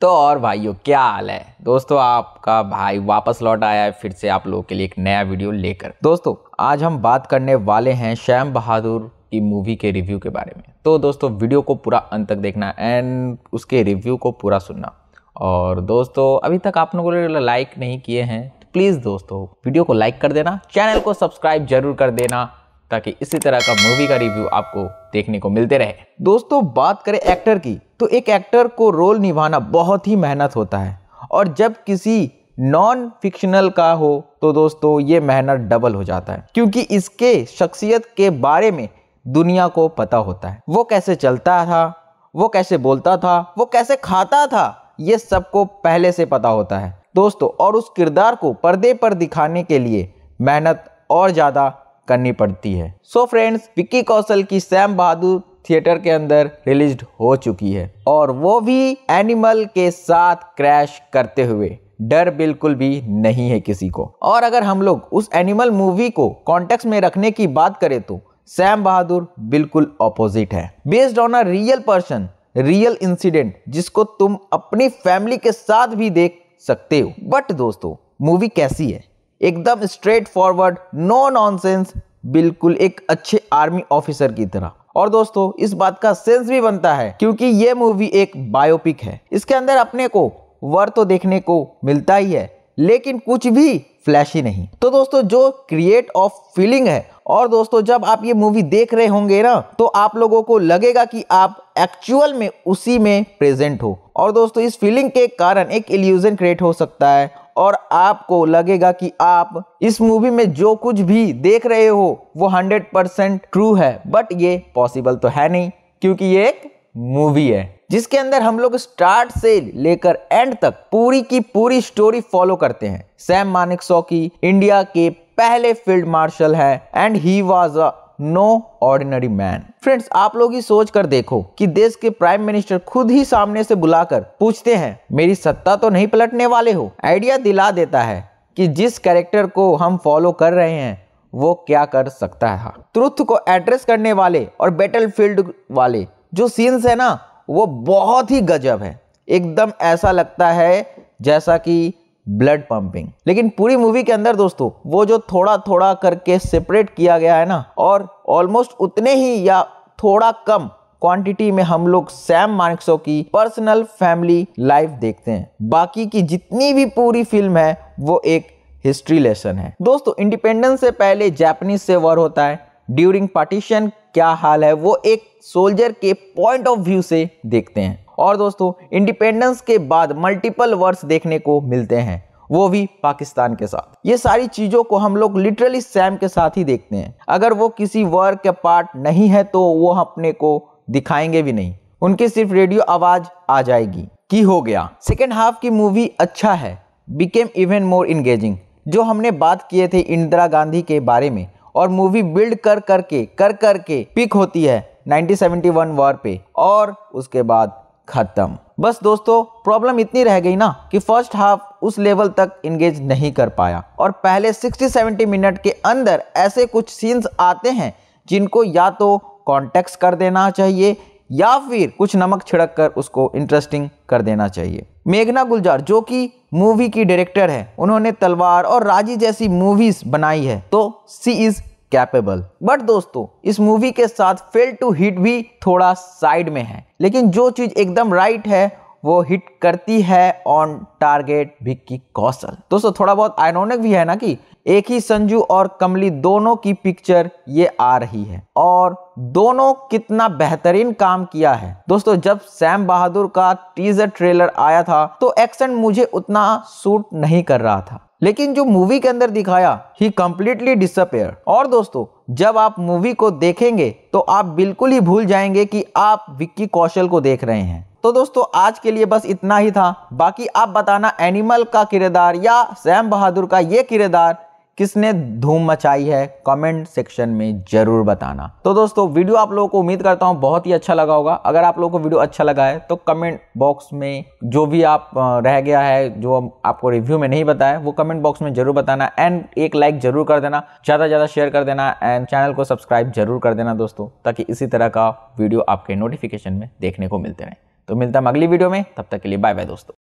तो और भाइयों क्या हाल है दोस्तों आपका भाई वापस लौट आया है फिर से आप लोगों के लिए एक नया वीडियो लेकर दोस्तों आज हम बात करने वाले हैं श्याम बहादुर की मूवी के रिव्यू के बारे में तो दोस्तों वीडियो को पूरा अंत तक देखना एंड उसके रिव्यू को पूरा सुनना और दोस्तों अभी तक आप लोगों ने लाइक नहीं किए हैं तो प्लीज़ दोस्तों वीडियो को लाइक कर देना चैनल को सब्सक्राइब जरूर कर देना ताकि इसी तरह का मूवी का रिव्यू आपको देखने को मिलते रहे दोस्तों बात करें एक्टर की तो एक एक्टर को रोल निभाना बहुत ही मेहनत होता है और जब किसी नॉन फिक्शनल का हो तो दोस्तों ये मेहनत डबल हो जाता है क्योंकि इसके शख्सियत के बारे में दुनिया को पता होता है वो कैसे चलता था वो कैसे बोलता था वो कैसे खाता था ये सबको पहले से पता होता है दोस्तों और उस किरदार को पर्दे पर दिखाने के लिए मेहनत और ज़्यादा करनी पड़ती है सो फ्रेंड्स विक्की कौशल की सैम बहादुर थिएटर के अंदर रिलीज हो चुकी है और वो भी एनिमल के साथ क्रैश करते हुए डर बिल्कुल भी नहीं है किसी को और अगर हम लोग उस एनिमल मूवी को कॉन्टेक्स में रखने की बात करें तो सैम बहादुर बिल्कुल ऑपोजिट है based on a real person real incident जिसको तुम अपनी फैमिली के साथ भी देख सकते हो बट दोस्तों मूवी कैसी है एकदम स्ट्रेट फॉरवर्ड नो नॉनसेंस बिल्कुल एक अच्छे आर्मी ऑफिसर की तरह और दोस्तों इस बात का सेंस भी बनता है क्योंकि ये मूवी एक बायोपिक है इसके अंदर अपने को वर तो देखने को मिलता ही है लेकिन कुछ भी फ्लैशी नहीं तो दोस्तों जो क्रिएट ऑफ फीलिंग है और दोस्तों जब आप ये मूवी देख रहे होंगे ना तो आप लोगों को लगेगा कि आप एक्चुअल में उसी में प्रेजेंट हो और दोस्तों इस फीलिंग के कारण एक इल्यूजन क्रिएट हो सकता है और आपको लगेगा कि आप इस मूवी में जो कुछ भी देख रहे हो वो 100 परसेंट ट्रू है बट ये पॉसिबल तो है नहीं क्योंकि ये एक मूवी है जिसके अंदर हम लोग स्टार्ट से लेकर एंड तक पूरी की पूरी स्टोरी फॉलो करते हैं सैम मानिक की इंडिया के पहले फील्ड मार्शल है and he was a no ordinary man friends आप लोग ही सोच कर देखो कि देश के प्राइम मिनिस्टर खुद ही सामने से बुलाकर पूछते हैं मेरी सत्ता तो नहीं पलटने वाले हो आइडिया दिला देता है कि जिस कैरेक्टर को हम फॉलो कर रहे हैं वो क्या कर सकता है ट्रुथ को एड्रेस करने वाले और बैटल वाले जो सीन्स है ना वो बहुत ही गजब है एकदम ऐसा लगता है जैसा कि ब्लड पंपिंग लेकिन पूरी मूवी के अंदर दोस्तों वो जो थोड़ा थोड़ा करके सेपरेट किया गया है ना और ऑलमोस्ट उतने ही या थोड़ा कम क्वांटिटी में हम लोग सैम मार्क्सो की पर्सनल फैमिली लाइफ देखते हैं बाकी की जितनी भी पूरी फिल्म है वो एक हिस्ट्री लेसन है दोस्तों इंडिपेंडेंस से पहले जापानीज से वॉर होता है ड्यूरिंग पार्टीशन क्या हाल है वो एक सोल्जर के पॉइंट ऑफ व्यू से देखते हैं और दोस्तों इंडिपेंडेंस के बाद मल्टीपल वर्ष देखने को मिलते हैं वो भी पाकिस्तान के साथ ये सारी चीज़ों को हम लोग लिटरली सैम के साथ ही देखते हैं अगर वो किसी वर्क के पार्ट नहीं है तो वो अपने को दिखाएंगे भी नहीं उनकी सिर्फ रेडियो आवाज़ आ जाएगी की हो गया सेकेंड हाफ की मूवी अच्छा है बिकेम इवन मोर इंगेजिंग जो हमने बात किए थे इंदिरा गांधी के बारे में और मूवी बिल्ड कर करके कर करके कर पिक होती है 1971 वॉर पे और उसके बाद ख़त्म बस दोस्तों प्रॉब्लम इतनी रह गई ना कि फर्स्ट हाफ उस लेवल तक इंगेज नहीं कर पाया और पहले 60-70 मिनट के अंदर ऐसे कुछ सीन्स आते हैं जिनको या तो कॉन्टेक्स कर देना चाहिए या फिर कुछ नमक छिड़क कर उसको इंटरेस्टिंग कर देना चाहिए मेघना गुलजार जो कि मूवी की डायरेक्टर है उन्होंने तलवार और राजी जैसी मूवीज बनाई है तो सी इज कैपेबल बट दोस्तों इस मूवी के साथ फेल टू हिट भी थोड़ा साइड में है लेकिन जो चीज़ एकदम राइट है वो हिट करती है ऑन टारगेट विक्की कौशल दोस्तों थोड़ा बहुत आयरोनिक भी है ना कि एक ही संजू और कमली दोनों की पिक्चर ये आ रही है और दोनों कितना बेहतरीन काम किया है दोस्तों जब सैम बहादुर का टीजर ट्रेलर आया था तो एक्शन मुझे उतना सूट नहीं कर रहा था लेकिन जो मूवी के अंदर दिखाया ही कम्प्लीटली डिसअपेयर और दोस्तों जब आप मूवी को देखेंगे तो आप बिल्कुल ही भूल जाएंगे कि आप विक्की कौशल को देख रहे हैं तो दोस्तों आज के लिए बस इतना ही था बाकी आप बताना एनिमल का किरदार या सैम बहादुर का ये किरदार किसने धूम मचाई है कमेंट सेक्शन में जरूर बताना तो दोस्तों वीडियो आप लोगों को उम्मीद करता हूँ बहुत ही अच्छा लगा होगा अगर आप लोगों को वीडियो अच्छा लगा है तो कमेंट बॉक्स में जो भी आप रह गया है जो आपको रिव्यू में नहीं बताया वो कमेंट बॉक्स में जरूर बताना एंड एक लाइक जरूर कर देना ज़्यादा से ज़्यादा शेयर कर देना एंड चैनल को सब्सक्राइब जरूर कर देना दोस्तों ताकि इसी तरह का वीडियो आपके नोटिफिकेशन में देखने को मिलते रहे तो मिलता हम अगली वीडियो में तब तक के लिए बाय बाय दोस्तों